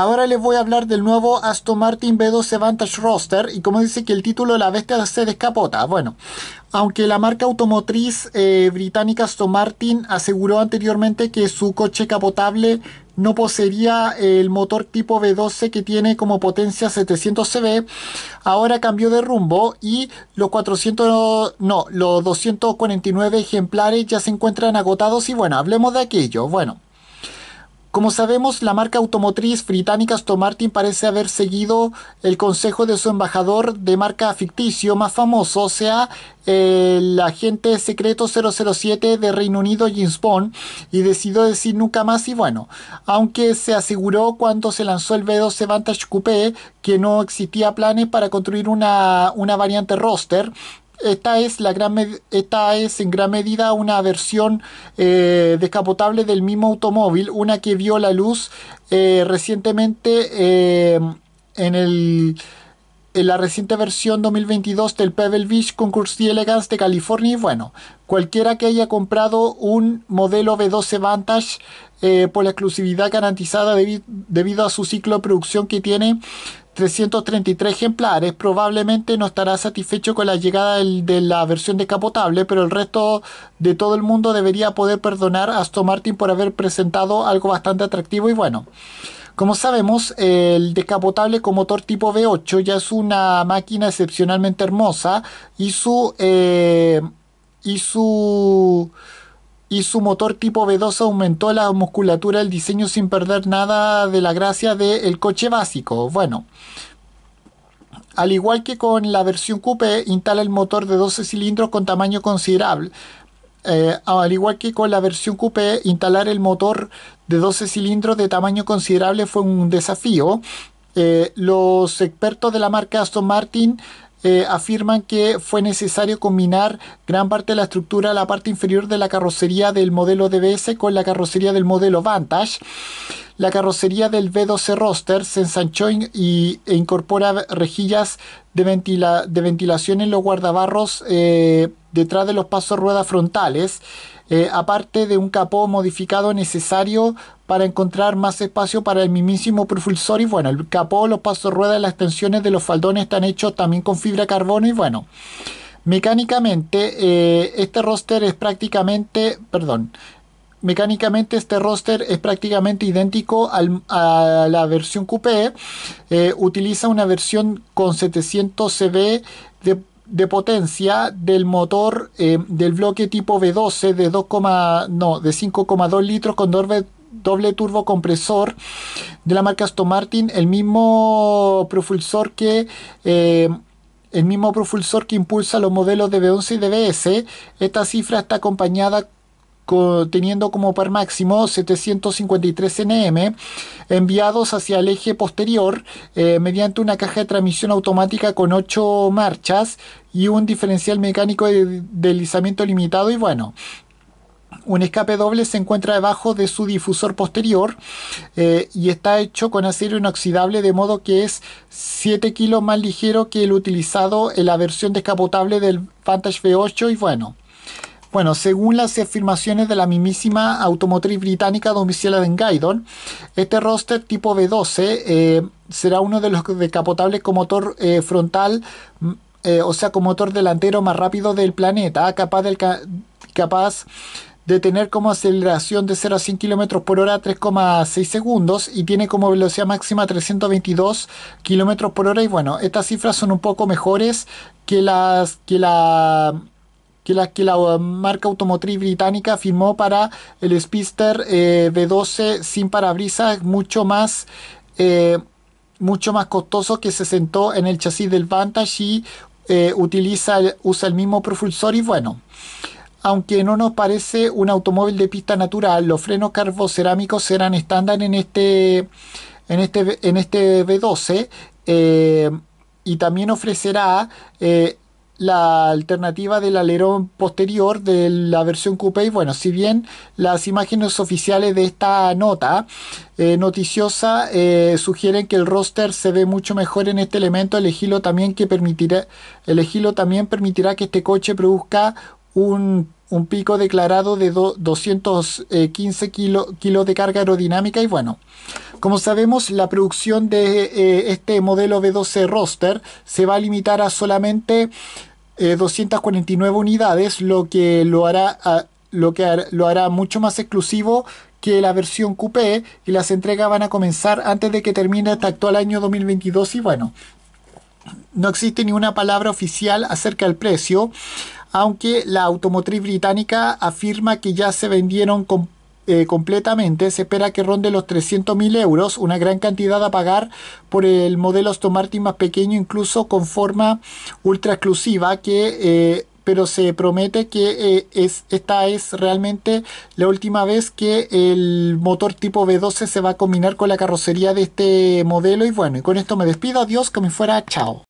Ahora les voy a hablar del nuevo Aston Martin B12 Vantage Roster y como dice que el título de la bestia se descapota. Bueno, aunque la marca automotriz eh, británica Aston Martin aseguró anteriormente que su coche capotable no poseería eh, el motor tipo V12 que tiene como potencia 700 CV, ahora cambió de rumbo y los 400 no, los 249 ejemplares ya se encuentran agotados y bueno, hablemos de aquello. Bueno, como sabemos, la marca automotriz británica Aston Martin parece haber seguido el consejo de su embajador de marca ficticio más famoso, o sea, el agente secreto 007 de Reino Unido James Bond y decidió decir nunca más y bueno, aunque se aseguró cuando se lanzó el V12 Vantage Coupé que no existía planes para construir una, una variante roster, esta es, en gran medida una versión eh, descapotable del mismo automóvil, una que vio la luz eh, recientemente eh, en el la reciente versión 2022 del Pebble Beach Concours Elegance de California. Y bueno, cualquiera que haya comprado un modelo V12 Vantage eh, por la exclusividad garantizada debido a su ciclo de producción que tiene 333 ejemplares, probablemente no estará satisfecho con la llegada de la versión descapotable, pero el resto de todo el mundo debería poder perdonar a Aston Martin por haber presentado algo bastante atractivo y bueno. Como sabemos, el descapotable con motor tipo V8 ya es una máquina excepcionalmente hermosa y su, eh, y su, y su motor tipo V2 aumentó la musculatura del diseño sin perder nada de la gracia del coche básico. Bueno, al igual que con la versión coupé, instala el motor de 12 cilindros con tamaño considerable. Eh, al igual que con la versión coupé, instalar el motor de 12 cilindros de tamaño considerable fue un desafío. Eh, los expertos de la marca Aston Martin eh, afirman que fue necesario combinar gran parte de la estructura, la parte inferior de la carrocería del modelo DBS con la carrocería del modelo Vantage. La carrocería del V12 Roster se ensanchó y, e incorpora rejillas de, ventilación en los guardabarros eh, detrás de los pasos ruedas frontales, eh, aparte de un capó modificado necesario para encontrar más espacio para el mismísimo propulsor y bueno, el capó, los pasos ruedas, las extensiones de los faldones están hechos también con fibra carbono y bueno, mecánicamente eh, este roster es prácticamente, perdón, mecánicamente este roster es prácticamente idéntico a la versión coupé. Eh, utiliza una versión con 700 CB de de potencia del motor eh, del bloque tipo V12 de 2, no, de 5,2 litros con doble, turbocompresor turbo compresor de la marca Aston Martin, el mismo propulsor que eh, el mismo propulsor que impulsa los modelos de V11 y de BS. Esta cifra está acompañada teniendo como par máximo 753 nm enviados hacia el eje posterior eh, mediante una caja de transmisión automática con 8 marchas y un diferencial mecánico de deslizamiento limitado y bueno, un escape doble se encuentra debajo de su difusor posterior eh, y está hecho con acero inoxidable de modo que es 7 kilos más ligero que el utilizado en la versión descapotable del Vantage V8 y bueno. Bueno, según las afirmaciones de la mismísima automotriz británica domiciliada en Gaydon, este roster tipo B12 eh, será uno de los decapotables con motor eh, frontal, mm, eh, o sea, con motor delantero más rápido del planeta, capaz, capaz de tener como aceleración de 0 a 100 km por hora 3,6 segundos y tiene como velocidad máxima 322 km por hora. Y bueno, estas cifras son un poco mejores que las que la que la, marca automotriz británica firmó para el Spister eh, 12 sin parabrisas, mucho más... Eh, mucho más costoso que se sentó en el chasis del Vantage y eh, utiliza, usa el mismo propulsor y bueno, aunque no nos parece un automóvil de pista natural, los frenos carbocerámicos serán estándar en este, en este, en este B12 eh, y también ofrecerá la alternativa del alerón posterior de la versión Coupé. Y bueno, si bien las imágenes oficiales de esta nota eh, noticiosa eh, sugieren que el roster se ve mucho mejor en este elemento, el también que permitirá, también permitirá que este coche produzca un pico declarado de 215 kilos de carga aerodinámica y bueno, como sabemos la producción de eh, este modelo V12 roster se va a limitar a solamente 249 eh, unidades, lo que lo hará, ah, lo que lo hará mucho más exclusivo que la versión coupé y las entregas van a comenzar antes de que termine este actual año 2022 y bueno, no existe ni una palabra oficial acerca del precio, aunque la automotriz británica afirma que ya se vendieron con eh, completamente, se espera que ronde los 300.000 euros, una gran cantidad a pagar por el modelo Aston Martin más pequeño, incluso con forma ultra exclusiva, que, eh, pero se promete que eh, es, esta es realmente la última vez que el motor tipo V12 se va a combinar con la carrocería de este modelo. Y bueno, y con esto me despido, adiós, que me fuera, chao.